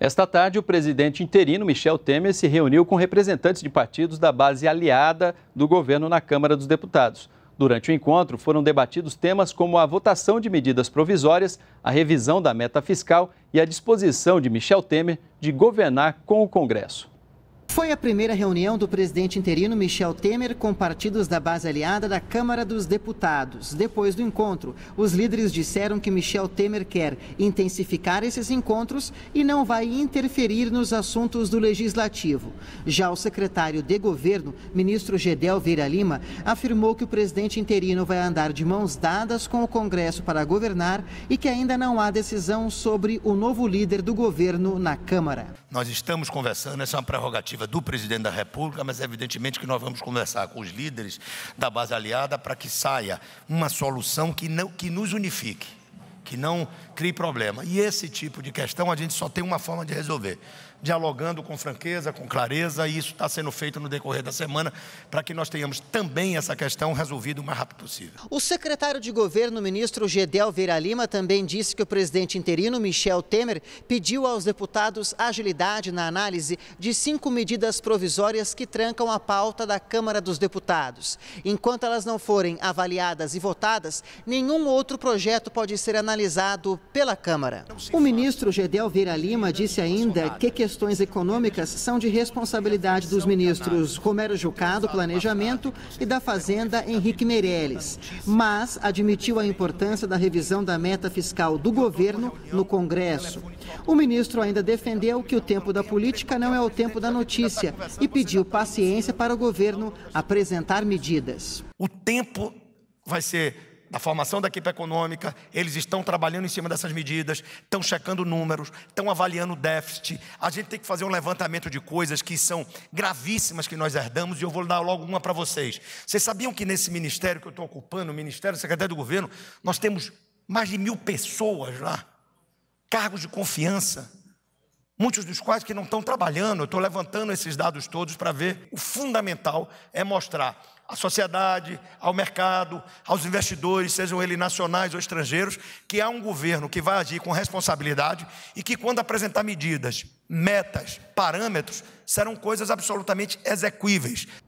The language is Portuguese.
Esta tarde, o presidente interino Michel Temer se reuniu com representantes de partidos da base aliada do governo na Câmara dos Deputados. Durante o encontro, foram debatidos temas como a votação de medidas provisórias, a revisão da meta fiscal e a disposição de Michel Temer de governar com o Congresso. Foi a primeira reunião do presidente interino Michel Temer com partidos da base aliada da Câmara dos Deputados. Depois do encontro, os líderes disseram que Michel Temer quer intensificar esses encontros e não vai interferir nos assuntos do legislativo. Já o secretário de governo, ministro Gedel Vieira Lima, afirmou que o presidente interino vai andar de mãos dadas com o Congresso para governar e que ainda não há decisão sobre o novo líder do governo na Câmara. Nós estamos conversando, essa é uma prerrogativa do presidente da República, mas evidentemente que nós vamos conversar com os líderes da base aliada para que saia uma solução que, não, que nos unifique que não crie problema. E esse tipo de questão a gente só tem uma forma de resolver: dialogando com franqueza, com clareza, e isso está sendo feito no decorrer da semana, para que nós tenhamos também essa questão resolvida o mais rápido possível. O secretário de governo, ministro Gedel Vieira Lima, também disse que o presidente interino, Michel Temer, pediu aos deputados agilidade na análise de cinco medidas provisórias que trancam a pauta da Câmara dos Deputados. Enquanto elas não forem avaliadas e votadas, nenhum outro projeto pode ser analisado analisado pela Câmara. O ministro Gedel Vieira Lima disse ainda que questões econômicas são de responsabilidade dos ministros Romero Jucá, do Planejamento, e da Fazenda, Henrique Meirelles, mas admitiu a importância da revisão da meta fiscal do governo no Congresso. O ministro ainda defendeu que o tempo da política não é o tempo da notícia e pediu paciência para o governo apresentar medidas. O tempo vai ser da formação da equipe econômica, eles estão trabalhando em cima dessas medidas, estão checando números, estão avaliando o déficit. A gente tem que fazer um levantamento de coisas que são gravíssimas que nós herdamos, e eu vou dar logo uma para vocês. Vocês sabiam que nesse ministério que eu estou ocupando, o Ministério Secretário do Governo, nós temos mais de mil pessoas lá, cargos de confiança, muitos dos quais que não estão trabalhando. Eu estou levantando esses dados todos para ver. O fundamental é mostrar à sociedade, ao mercado, aos investidores, sejam eles nacionais ou estrangeiros, que há um governo que vai agir com responsabilidade e que, quando apresentar medidas, metas, parâmetros, serão coisas absolutamente execuíveis.